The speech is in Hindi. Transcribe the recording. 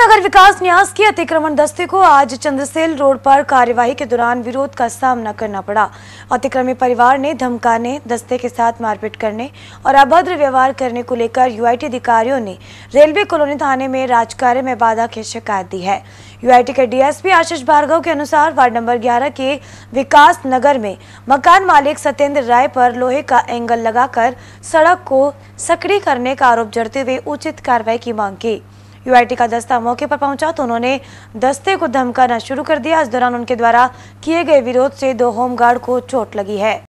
नगर विकास न्यास के अतिक्रमण दस्ते को आज चंद्रसेल रोड पर कार्यवाही के दौरान विरोध का सामना करना पड़ा अतिक्रमी परिवार ने धमकाने दस्ते के साथ मारपीट करने और अभद्र व्यवहार करने को लेकर यूआईटी अधिकारियों ने रेलवे कॉलोनी थाने में राजकार्य में बाधा की शिकायत दी है यूआईटी के डीएसपी आशीष भार्गव के अनुसार वार्ड नंबर ग्यारह के विकास नगर में मकान मालिक सत्येंद्र राय पर लोहे का एंगल लगाकर सड़क को सक्रिय करने का आरोप जड़ते हुए उचित कार्रवाई की मांग की यूआईटी का दस्ता मौके पर पहुंचा तो उन्होंने दस्ते को धमकाना शुरू कर दिया इस दौरान उनके द्वारा किए गए विरोध से दो होमगार्ड को चोट लगी है